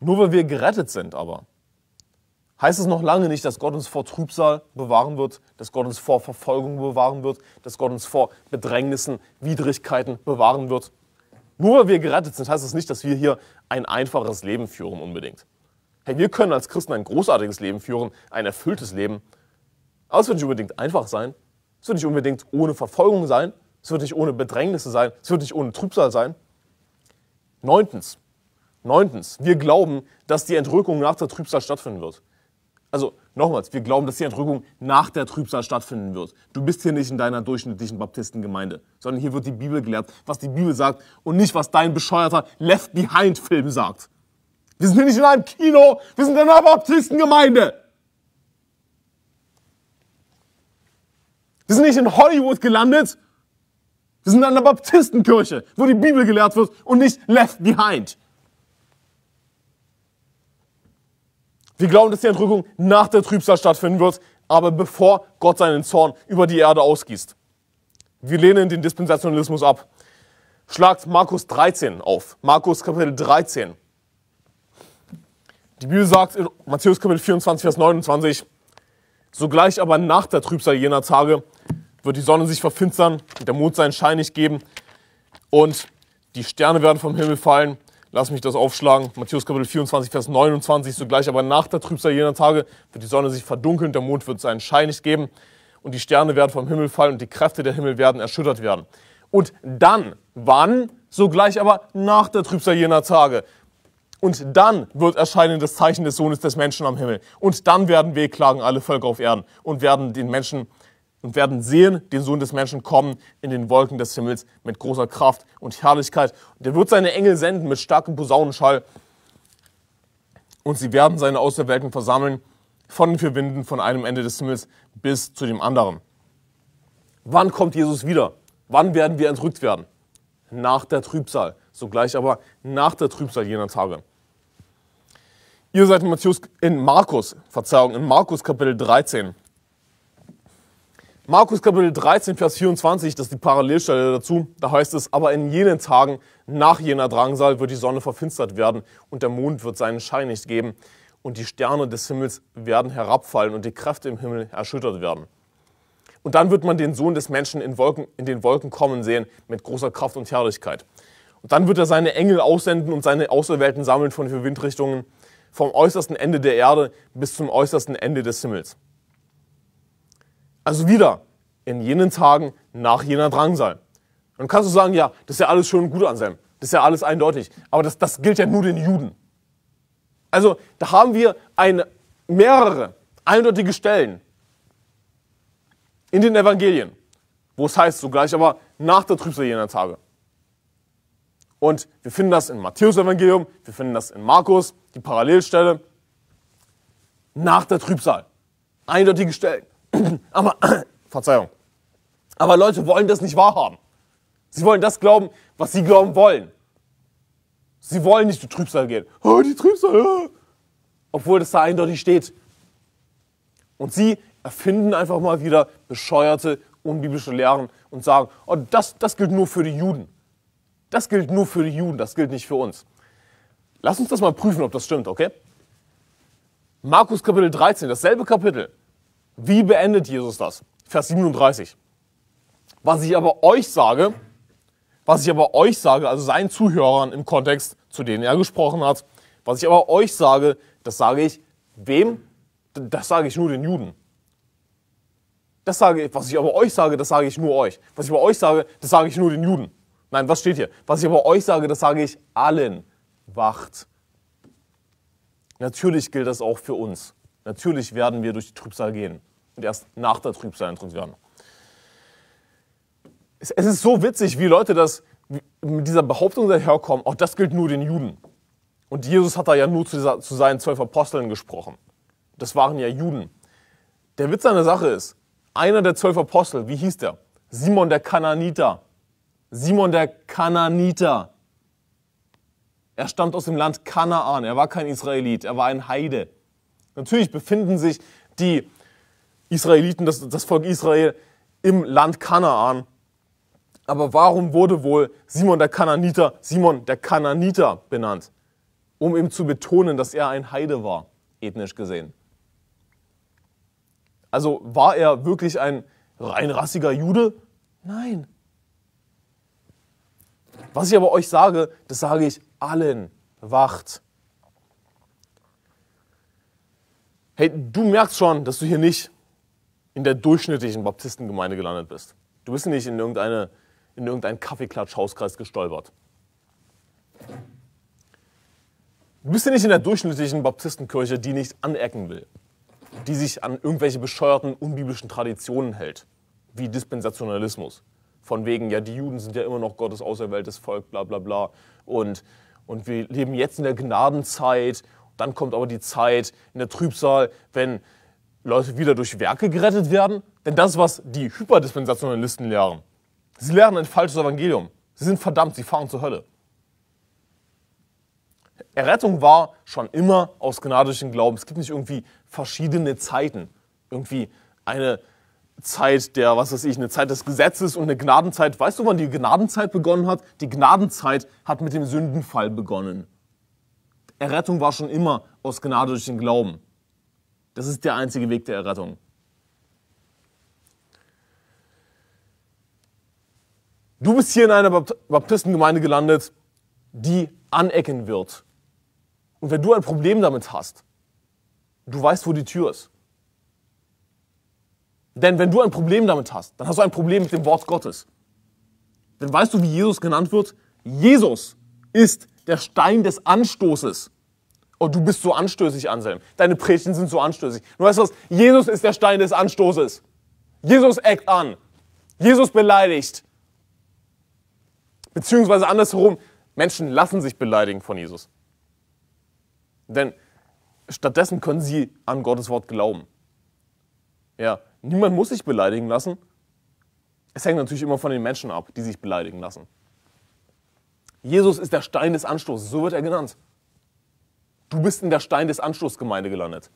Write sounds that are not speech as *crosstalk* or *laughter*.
Nur weil wir gerettet sind aber. Heißt es noch lange nicht, dass Gott uns vor Trübsal bewahren wird, dass Gott uns vor Verfolgung bewahren wird, dass Gott uns vor Bedrängnissen, Widrigkeiten bewahren wird. Nur weil wir gerettet sind, heißt es das nicht, dass wir hier ein einfaches Leben führen unbedingt. Hey, wir können als Christen ein großartiges Leben führen, ein erfülltes Leben. Aber es wird nicht unbedingt einfach sein. Es wird nicht unbedingt ohne Verfolgung sein. Es wird nicht ohne Bedrängnisse sein. Es wird nicht ohne Trübsal sein. Neuntens, Neuntens, wir glauben, dass die Entrückung nach der Trübsal stattfinden wird. Also nochmals, wir glauben, dass die Entrückung nach der Trübsal stattfinden wird. Du bist hier nicht in deiner durchschnittlichen Baptistengemeinde, sondern hier wird die Bibel gelehrt, was die Bibel sagt und nicht, was dein bescheuerter Left Behind Film sagt. Wir sind hier nicht in einem Kino, wir sind in einer Baptistengemeinde. Wir sind nicht in Hollywood gelandet, wir sind in einer Baptistenkirche, wo die Bibel gelehrt wird und nicht Left Behind. Wir glauben, dass die Entrückung nach der Trübsal stattfinden wird, aber bevor Gott seinen Zorn über die Erde ausgießt. Wir lehnen den Dispensationalismus ab. Schlagt Markus 13 auf. Markus Kapitel 13. Die Bibel sagt in Matthäus Kapitel 24, Vers 29, Sogleich aber nach der Trübsal jener Tage wird die Sonne sich verfinstern, der Mond seinen Schein nicht geben und die Sterne werden vom Himmel fallen Lass mich das aufschlagen. Matthäus Kapitel 24, Vers 29, sogleich aber nach der Trübsal jener Tage wird die Sonne sich verdunkeln, der Mond wird seinen Schein nicht geben und die Sterne werden vom Himmel fallen und die Kräfte der Himmel werden erschüttert werden. Und dann, wann? Sogleich aber nach der Trübsal jener Tage. Und dann wird erscheinen das Zeichen des Sohnes des Menschen am Himmel. Und dann werden wehklagen alle Völker auf Erden und werden den Menschen und werden sehen, den Sohn des Menschen kommen in den Wolken des Himmels mit großer Kraft und Herrlichkeit. Und er wird seine Engel senden mit starkem Posaunenschall und sie werden seine Auserwählten versammeln von den vier Winden, von einem Ende des Himmels bis zu dem anderen. Wann kommt Jesus wieder? Wann werden wir entrückt werden? Nach der Trübsal. Sogleich aber nach der Trübsal jener Tage. Ihr seid in, Matthäus, in Markus, Verzeihung, in Markus Kapitel 13. Markus Kapitel 13, Vers 24, das ist die Parallelstelle dazu, da heißt es, aber in jenen Tagen nach jener Drangsal wird die Sonne verfinstert werden und der Mond wird seinen Schein nicht geben und die Sterne des Himmels werden herabfallen und die Kräfte im Himmel erschüttert werden. Und dann wird man den Sohn des Menschen in, Wolken, in den Wolken kommen sehen mit großer Kraft und Herrlichkeit. Und dann wird er seine Engel aussenden und seine Auserwählten sammeln von vier Windrichtungen, vom äußersten Ende der Erde bis zum äußersten Ende des Himmels. Also wieder in jenen Tagen nach jener Drangsal. Dann kannst du sagen, ja, das ist ja alles schön und gut, Anselm. Das ist ja alles eindeutig. Aber das, das gilt ja nur den Juden. Also da haben wir eine, mehrere eindeutige Stellen in den Evangelien, wo es heißt, sogleich aber nach der Trübsal jener Tage. Und wir finden das in Matthäus-Evangelium, wir finden das in Markus, die Parallelstelle, nach der Trübsal. Eindeutige Stellen. *coughs* Aber, *coughs* Verzeihung. Aber Leute wollen das nicht wahrhaben. Sie wollen das glauben, was sie glauben wollen. Sie wollen nicht zu Trübsal gehen. Oh, die Trübsal. Oh. Obwohl das da eindeutig steht. Und sie erfinden einfach mal wieder bescheuerte, unbiblische Lehren und sagen, oh, das, das gilt nur für die Juden. Das gilt nur für die Juden, das gilt nicht für uns. Lass uns das mal prüfen, ob das stimmt, okay? Markus Kapitel 13, dasselbe Kapitel. Wie beendet Jesus das? Vers 37. Was ich aber euch sage, was ich aber euch sage, also seinen Zuhörern im Kontext, zu denen er gesprochen hat, was ich aber euch sage, das sage ich wem? Das sage ich nur den Juden. Das sage ich, was ich aber euch sage, das sage ich nur euch. Was ich aber euch sage, das sage ich nur den Juden. Nein, was steht hier? Was ich aber euch sage, das sage ich allen. Wacht. Natürlich gilt das auch für uns. Natürlich werden wir durch die Trübsal gehen und erst nach der Trübsal entrückt werden. Es, es ist so witzig, wie Leute das mit dieser Behauptung daherkommen, auch das gilt nur den Juden. Und Jesus hat da ja nur zu, dieser, zu seinen zwölf Aposteln gesprochen. Das waren ja Juden. Der Witz an der Sache ist, einer der zwölf Apostel, wie hieß der? Simon der Kananiter. Simon der Kananiter. Er stammt aus dem Land Kanaan. Er war kein Israelit, er war ein Heide. Natürlich befinden sich die Israeliten, das, das Volk Israel im Land Kanaan. Aber warum wurde wohl Simon der Kananiter Simon der Kananiter benannt? Um ihm zu betonen, dass er ein Heide war, ethnisch gesehen. Also war er wirklich ein reinrassiger Jude? Nein. Was ich aber euch sage, das sage ich allen. Wacht. Hey, du merkst schon, dass du hier nicht in der durchschnittlichen Baptistengemeinde gelandet bist. Du bist nicht in, irgendeine, in irgendeinen Kaffeeklatsch-Hauskreis gestolpert. Du bist nicht in der durchschnittlichen Baptistenkirche, die nicht anecken will, die sich an irgendwelche bescheuerten, unbiblischen Traditionen hält, wie Dispensationalismus. Von wegen, ja, die Juden sind ja immer noch Gottes auserwähltes Volk, bla bla bla. Und, und wir leben jetzt in der Gnadenzeit. Dann kommt aber die Zeit in der Trübsal, wenn Leute wieder durch Werke gerettet werden? Denn das was die Hyperdispensationalisten lehren. Sie lehren ein falsches Evangelium. Sie sind verdammt, sie fahren zur Hölle. Errettung war schon immer aus Gnade durch den Glauben. Es gibt nicht irgendwie verschiedene Zeiten. Irgendwie eine Zeit der, was weiß ich, eine Zeit des Gesetzes und eine Gnadenzeit. Weißt du, wann die Gnadenzeit begonnen hat? Die Gnadenzeit hat mit dem Sündenfall begonnen. Errettung war schon immer aus Gnade durch den Glauben. Das ist der einzige Weg der Errettung. Du bist hier in einer Baptistengemeinde gelandet, die anecken wird. Und wenn du ein Problem damit hast, du weißt, wo die Tür ist. Denn wenn du ein Problem damit hast, dann hast du ein Problem mit dem Wort Gottes. Denn weißt du, wie Jesus genannt wird? Jesus ist der Stein des Anstoßes. Oh, du bist so anstößig, Anselm. Deine Predigten sind so anstößig. Du weißt was? Jesus ist der Stein des Anstoßes. Jesus eckt an. Jesus beleidigt. Beziehungsweise andersherum, Menschen lassen sich beleidigen von Jesus. Denn stattdessen können sie an Gottes Wort glauben. Ja, niemand muss sich beleidigen lassen. Es hängt natürlich immer von den Menschen ab, die sich beleidigen lassen. Jesus ist der Stein des Anstoßes, so wird er genannt du bist in der Stein des Anschlussgemeinde gelandet.